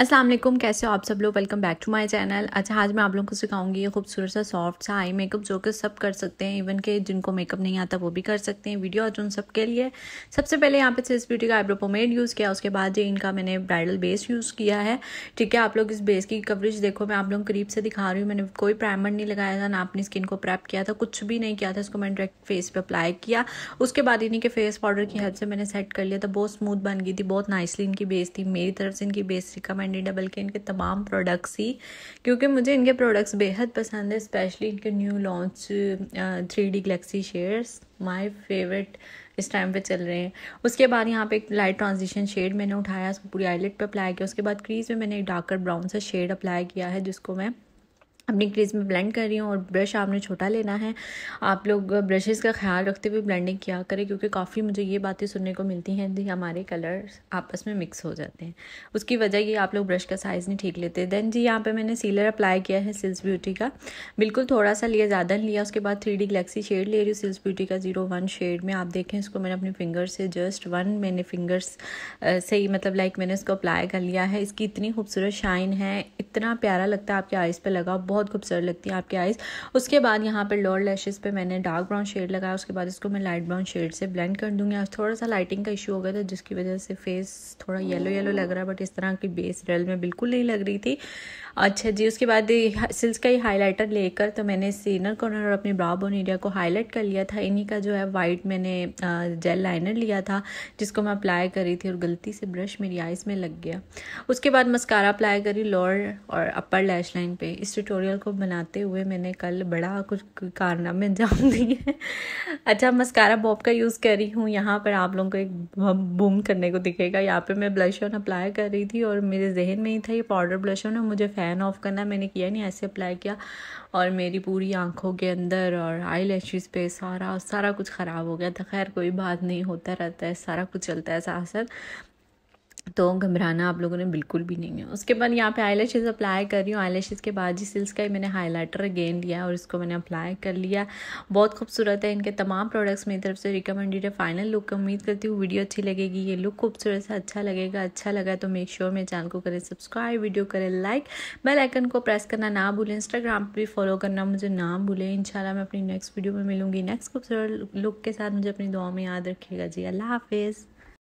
अस्सलाम वालेकुम कैसे हो आप सब लोग welcome back to my channel अच्छा आज मैं आप लोगों को सिखाऊंगी ये खूबसूरत सा सॉफ्ट सा आई मेकअप जो कि सब कर सकते हैं इवन के जिनको मेकअप नहीं आता वो भी कर सकते हैं वीडियो आज उन सब के लिए सबसे पहले यहाँ पे इस ब्यूटी का आईब्रो पोमेड यूज़ किया उसके बाद ये इनका मैंने ब्राइडल बेस यूज़ किया है ठीक है आप लोग इस बेस की कवरेज देखो मैं आप लोगों करीब से दिखा रही हूँ मैंने कोई प्राइमर नहीं लगाया था ना अपनी स्किन को प्रैप किया था कुछ भी नहीं किया था इसको मैंने डायरेक्ट फेस पर अप्लाई किया उसके बाद इन्हीं के फेस पाउडर की हेल्प से मैंने सेट कर लिया था बहुत स्मूथ बन गई थी बहुत नाइसली इनकी बेस थी मेरी तरफ से इनकी बेस रिकमेंड कैंडी डबल के इनके तमाम प्रोडक्ट्स ही क्योंकि मुझे इनके प्रोडक्ट्स बेहद पसंद है स्पेशली इनके new launch three D galaxy shares my favourite इस टाइम पे चल रहे हैं उसके बाद यहाँ पे एक लाइट ट्रांजिशन शेड मैंने उठाया उसको पूरी आईलेट पे अप्लाई किया उसके बाद क्रीज में मैंने एक डार्कर ब्राउन सा शेड अप्लाई किया है जिसको मैं अपनी क्रीज में ब्लेंड कर रही हूँ और ब्रश आपने छोटा लेना है आप लोग ब्रशेज़ का ख्याल रखते हुए ब्लेंडिंग किया करें क्योंकि काफ़ी मुझे ये बातें सुनने को मिलती हैं कि हमारे कलर्स आपस में मिक्स हो जाते हैं उसकी वजह ये आप लोग ब्रश का साइज़ नहीं ठीक लेते देन जी यहाँ पे मैंने सीलर अप्लाई किया है सिल्स ब्यूटी का बिल्कुल थोड़ा सा लिया ज़्यादा लिया उसके बाद थ्री डी गलेक्सी शेड ले रही हूँ सिल्स ब्यूटी का जीरो वन शेड में आप देखें इसको मैंने अपने फिंगर से जस्ट वन मैंने फिंगर्स से ही मतलब लाइक मैंने इसको अप्लाई कर लिया है इसकी इतनी खूबसूरत शाइन है इतना प्यारा लगता है आपके आइज़ पे लगा बहुत खूबसूरत लगती है आपके आइज़ उसके बाद यहाँ पर लोअर लैशेज पे मैंने डार्क ब्राउन शेड लगाया उसके बाद इसको मैं लाइट ब्राउन शेड से ब्लेंड कर दूँगी आज थोड़ा सा लाइटिंग का इशू हो गया था जिसकी वजह से फेस थोड़ा येलो येलो लग रहा है बट इस तरह की बेस रेल में बिल्कुल नहीं लग रही थी अच्छा जी उसके बाद सिल्स का ही हाईलाइटर लेकर तो मैंने सीनर कॉर्नर और अपने ब्राउ बोन एरिया को हाईलाइट कर लिया था इन्हीं का जो है वाइट मैंने जेल लाइनर लिया था जिसको मैं अप्लाई करी थी और गलती से ब्रश मेरी आइज़ में लग गया उसके बाद मस्कारा अप्लाई करी लोअर और अपर लैश लाइन पे इस ट्यूटोरियल को बनाते हुए मैंने कल बड़ा कुछ कारनामे अंजाम दिए हैं अच्छा मस्कारा बॉब का यूज़ कर रही हूँ यहाँ पर आप लोगों को एक बूम करने को दिखेगा यहाँ पे मैं ब्लश ऑन अप्लाई कर रही थी और मेरे जहन में ही था ये पाउडर ब्लश ऑन मुझे फ़ैन ऑफ करना मैंने किया नहीं ऐसे अप्लाई किया और मेरी पूरी आँखों के अंदर और आई लैशेज़ पर सारा सारा कुछ ख़राब हो गया था खैर कोई बात नहीं होता रहता है सारा कुछ चलता है साथ साथ तो घबराना आप लोगों ने बिल्कुल भी नहीं है उसके बाद यहाँ पे आई अप्लाई कर रही हूँ आई के बाद ही सिल्स का ही मैंने हाईलाइटर अगेन लिया और इसको मैंने अप्लाई कर लिया बहुत खूबसूरत है इनके तमाम प्रोडक्ट्स मेरी तरफ से रिकमेंडेड है फाइनल लुक उम्मीद करती हूँ वीडियो अच्छी लगेगी ये लुक खूबसूरत से अच्छा लगेगा अच्छा लगा तो मेक श्योर मेरे चैनल को करें सब्सक्राइब वीडियो करें लाइक बेल आइकन को प्रेस करना ना भूलें इंस्टाग्राम पर भी फॉलो करना मुझे ना भूलें इंशाल्लाह मैं अपनी नेक्स्ट वीडियो में मिलूंगी नेक्स्ट खूबसूरत लुक के साथ मुझे अपनी दुआ में याद रखेगा जी अल्लाह हाफिज़